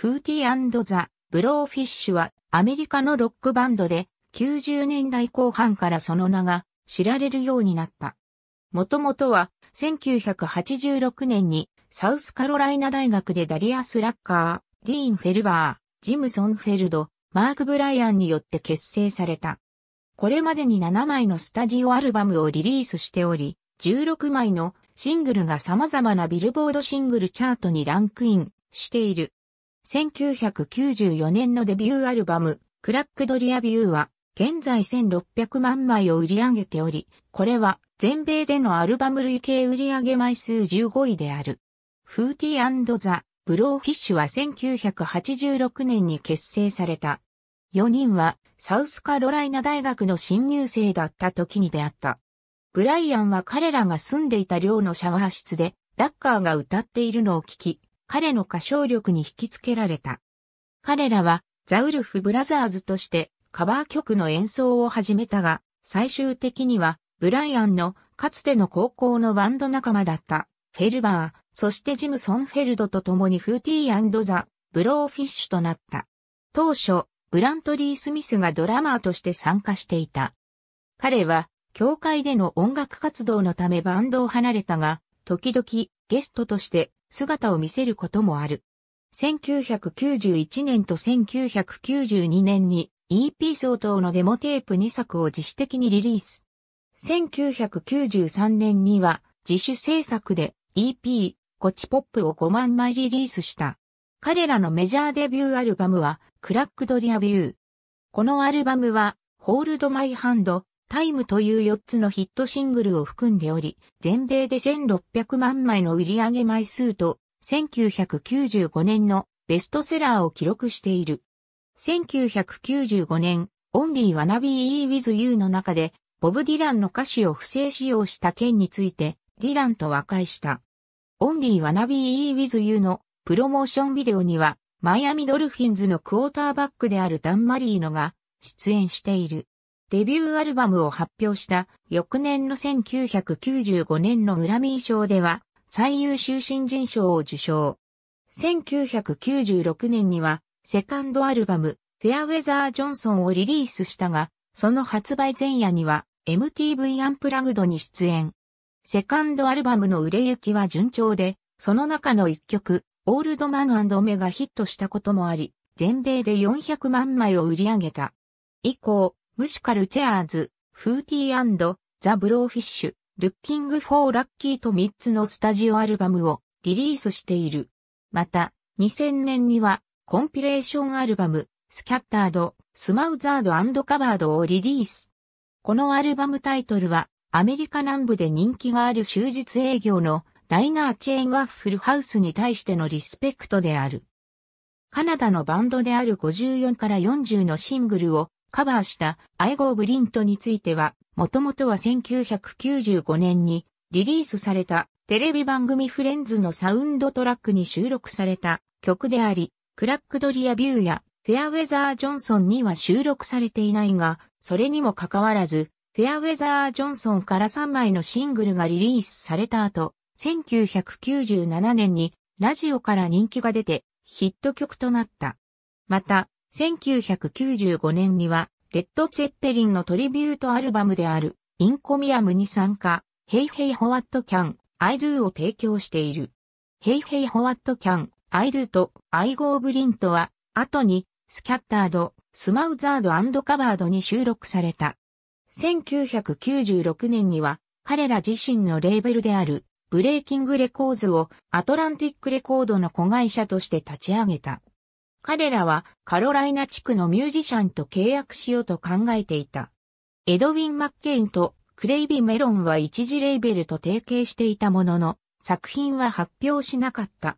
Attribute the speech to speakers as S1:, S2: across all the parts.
S1: フーティーザ・ブローフィッシュはアメリカのロックバンドで90年代後半からその名が知られるようになった。もともとは1986年にサウスカロライナ大学でダリアス・ラッカー、ディーン・フェルバー、ジム・ソンフェルド、マーク・ブライアンによって結成された。これまでに7枚のスタジオアルバムをリリースしており、16枚のシングルが様々なビルボードシングルチャートにランクインしている。1994年のデビューアルバム、クラックドリアビューは、現在1600万枚を売り上げており、これは全米でのアルバム累計売上枚数15位である。フーティーザ・ブローフィッシュは1986年に結成された。4人はサウスカロライナ大学の新入生だった時に出会った。ブライアンは彼らが住んでいた寮のシャワー室で、ダッカーが歌っているのを聞き、彼の歌唱力に引きつけられた。彼らはザウルフブラザーズとしてカバー曲の演奏を始めたが、最終的にはブライアンのかつての高校のバンド仲間だったフェルバー、そしてジム・ソンフェルドと共にフーティーザ・ブローフィッシュとなった。当初、ブラントリー・スミスがドラマーとして参加していた。彼は、教会での音楽活動のためバンドを離れたが、時々ゲストとして姿を見せることもある。1991年と1992年に EP 相当のデモテープ2作を自主的にリリース。1993年には自主制作で EP コチポップを5万枚リリースした。彼らのメジャーデビューアルバムはクラックドリアビュー。このアルバムはホールドマイハンド、タイムという4つのヒットシングルを含んでおり、全米で1600万枚の売上枚数と、1995年のベストセラーを記録している。1995年、オンリー・ワナビー・イー・ウィズ・ユーの中で、ボブ・ディランの歌詞を不正使用した件について、ディランと和解した。オンリー・ワナビー・イー・ウィズ・ユーのプロモーションビデオには、マイアミ・ドルフィンズのクォーターバックであるダン・マリーノが出演している。デビューアルバムを発表した翌年の1995年のグラミー賞では最優秀新人賞を受賞。1996年にはセカンドアルバムフェアウェザー・ジョンソンをリリースしたが、その発売前夜には MTV アンプラグドに出演。セカンドアルバムの売れ行きは順調で、その中の一曲、オールドマンメがヒットしたこともあり、全米で400万枚を売り上げた。以降、ムシカルチェアーズ、フーティーザ・ブローフィッシュ、ルッキング・フォー・ラッキーと3つのスタジオアルバムをリリースしている。また、2000年にはコンピレーションアルバム、スキャッタード、スマウザードカバードをリリース。このアルバムタイトルは、アメリカ南部で人気がある終日営業のダイナーチェーンワッフルハウスに対してのリスペクトである。カナダのバンドである54から40のシングルをカバーしたアイゴーブリントについては、もともとは1995年にリリースされたテレビ番組フレンズのサウンドトラックに収録された曲であり、クラックドリアビューやフェアウェザー・ジョンソンには収録されていないが、それにもかかわらず、フェアウェザー・ジョンソンから3枚のシングルがリリースされた後、1997年にラジオから人気が出てヒット曲となった。また、1995年には、レッド・ツェッペリンのトリビュートアルバムである、インコミアムに参加、ヘイヘイ・ホワット・キャン、アイ・ドゥを提供している。ヘイヘイ・ホワット・キャン、アイ・ドゥと、アイ・ゴー・ブリントは、後に、スキャッタード、スマウザードカバードに収録された。1996年には、彼ら自身のレーベルである、ブレイキングレコーズをアトランティックレコードの子会社として立ち上げた。彼らはカロライナ地区のミュージシャンと契約しようと考えていた。エドウィン・マッケインとクレイビ・メロンは一時レーベルと提携していたものの、作品は発表しなかった。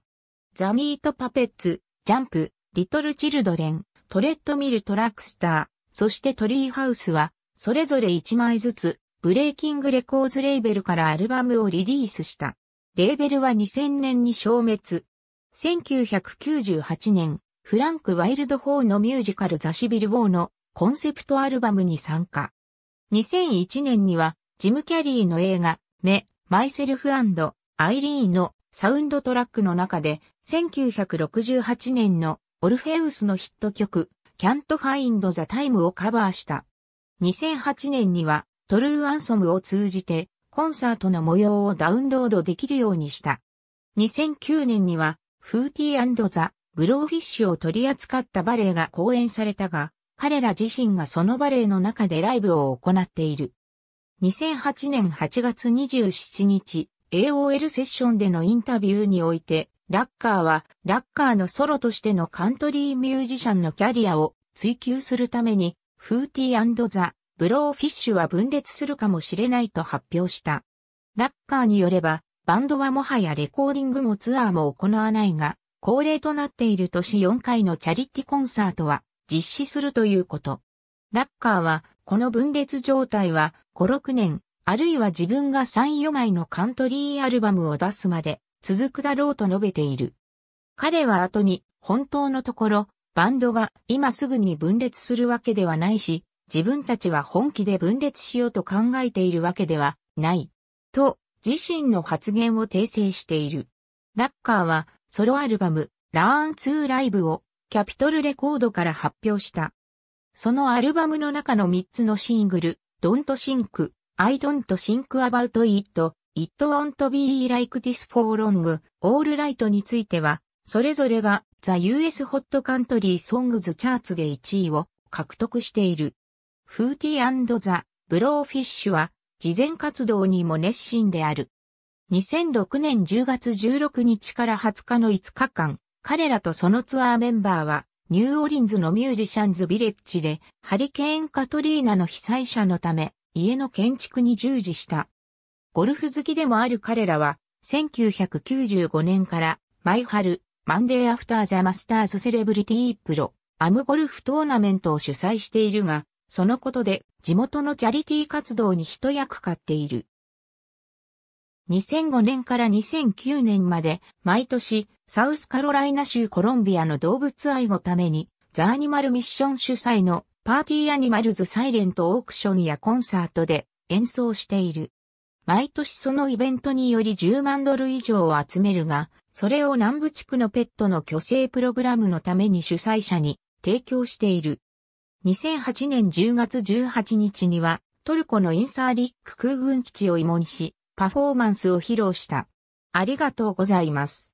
S1: ザ・ミート・パペッツ、ジャンプ、リトル・チルドレン、トレッド・ミル・トラックスター、そしてトリーハウスは、それぞれ1枚ずつ、ブレイキング・レコーズレーベルからアルバムをリリースした。レーベルは2000年に消滅。1998年、フランク・ワイルド・フォーのミュージカルザ・シビル・ウォーのコンセプトアルバムに参加。2001年には、ジム・キャリーの映画、メ、マイセルフアイリーンのサウンドトラックの中で、1968年のオルフェウスのヒット曲、キャント・ファインド・ザ・タイムをカバーした。2008年には、トルーアンソムを通じて、コンサートの模様をダウンロードできるようにした。2009年には、フーティーザ・ブローフィッシュを取り扱ったバレエが公演されたが、彼ら自身がそのバレエの中でライブを行っている。2008年8月27日、AOL セッションでのインタビューにおいて、ラッカーは、ラッカーのソロとしてのカントリーミュージシャンのキャリアを追求するために、フーティーザ・ブローフィッシュは分裂するかもしれないと発表した。ラッカーによれば、バンドはもはやレコーディングもツアーも行わないが、恒例となっている年4回のチャリティコンサートは実施するということ。ラッカーは、この分裂状態は5、6年、あるいは自分が3、4枚のカントリーアルバムを出すまで続くだろうと述べている。彼は後に、本当のところ、バンドが今すぐに分裂するわけではないし、自分たちは本気で分裂しようと考えているわけではない。と、自身の発言を訂正している。ラッカーは、ソロアルバム、Learn to Live をキャピトルレコードから発表した。そのアルバムの中の3つのシングル、Don't s h i n k I Don't s h i n k About It, It Won't Be Like This For Long, All Right については、それぞれが The US Hot Country Songs Charts で1位を獲得している。Footy and the Blowfish は、事前活動にも熱心である。2006年10月16日から20日の5日間、彼らとそのツアーメンバーは、ニューオリンズのミュージシャンズビレッジで、ハリケーンカトリーナの被災者のため、家の建築に従事した。ゴルフ好きでもある彼らは、1995年から、マイハル、マンデーアフターザマスターズセレブリティープロ、アムゴルフトーナメントを主催しているが、そのことで地元のチャリティー活動に一役買っている。2005年から2009年まで毎年サウスカロライナ州コロンビアの動物愛護ためにザアニマルミッション主催のパーティーアニマルズサイレントオークションやコンサートで演奏している。毎年そのイベントにより10万ドル以上を集めるが、それを南部地区のペットの虚勢プログラムのために主催者に提供している。2008年10月18日にはトルコのインサーリック空軍基地を慰問し、パフォーマンスを披露した。ありがとうございます。